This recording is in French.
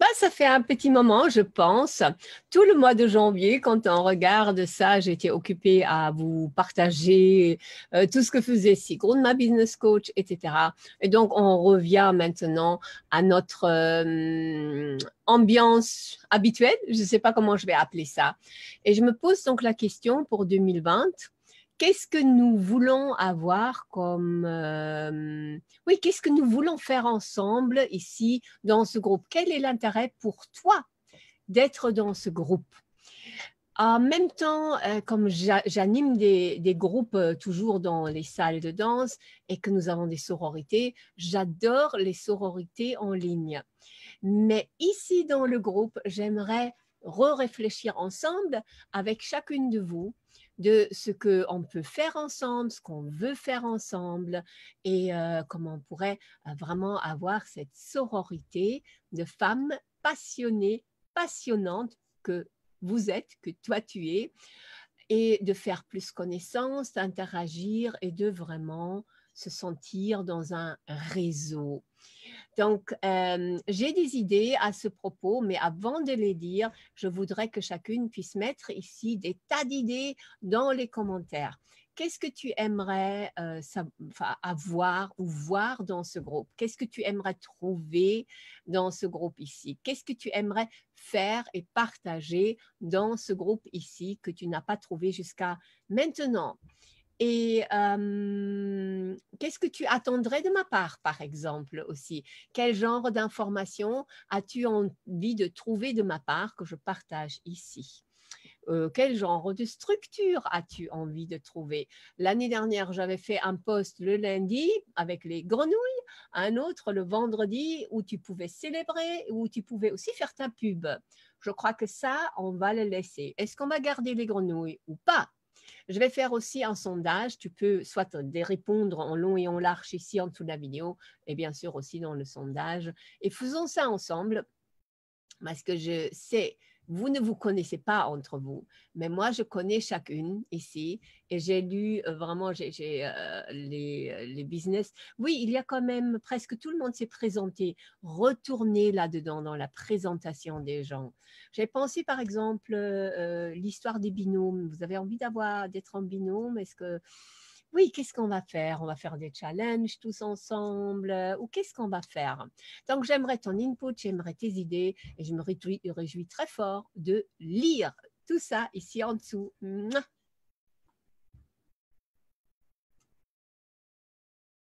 bah, Ça fait un petit moment, je pense. Tout le mois de janvier, quand on regarde ça, j'étais occupée à vous partager euh, tout ce que faisait Sigrun, ma business coach, etc. Et donc, on revient maintenant à notre euh, ambiance habituelle. Je ne sais pas comment je vais appeler ça. Et je me pose donc la question pour 2020. Qu'est-ce que nous voulons avoir comme... Euh, oui, qu'est-ce que nous voulons faire ensemble ici dans ce groupe Quel est l'intérêt pour toi d'être dans ce groupe en même temps, euh, comme j'anime des, groupes euh, toujours dans les salles de danse et que nous avons des sororités, j'adore les sororités en ligne. Mais ici dans le groupe, j'aimerais re-réfléchir ensemble avec chacune de vous de ce qu'on peut faire ensemble, ce qu'on veut faire ensemble et euh, comment on pourrait euh, vraiment avoir cette sororité de femmes passionnées, passionnantes que vous êtes, que toi tu es, et de faire plus connaissance, d'interagir et de vraiment se sentir dans un réseau. Donc, euh, j'ai des idées à ce propos, mais avant de les dire, je voudrais que chacune puisse mettre ici des tas d'idées dans les commentaires. Qu'est-ce que tu aimerais euh, avoir ou voir dans ce groupe Qu'est-ce que tu aimerais trouver dans ce groupe ici Qu'est-ce que tu aimerais faire et partager dans ce groupe ici que tu n'as pas trouvé jusqu'à maintenant et qu'est-ce que tu attendrais de ma part, par exemple, aussi Quel genre d'informations as-tu envie de trouver de ma part que je partage ici euh, quel genre de structure as-tu envie de trouver L'année dernière, j'avais fait un post le lundi avec les grenouilles, un autre le vendredi où tu pouvais célébrer, ou tu pouvais aussi faire ta pub. Je crois que ça, on va le laisser. Est-ce qu'on va garder les grenouilles ou pas je vais faire aussi un sondage. Tu peux soit répondre en long et en large ici en dessous de la vidéo et bien sûr aussi dans le sondage. Et faisons ça ensemble parce que je sais vous ne vous connaissez pas entre vous, mais moi, je connais chacune ici et j'ai lu euh, vraiment euh, euh, les, business. Oui, il y a quand même presque tout le monde s'est présenté. Retournez là-dedans dans la présentation des gens. J'ai pensé par exemple l'histoire des binômes. Vous avez envie d'avoir d'être en binôme Est-ce que oui, qu'est-ce qu'on va faire On va faire des challenges tous ensemble euh, ou qu'est-ce qu'on va faire Donc, j'aimerais ton input, j'aimerais tes idées et je me réjouis très fort de lire tout ça ici en dessous.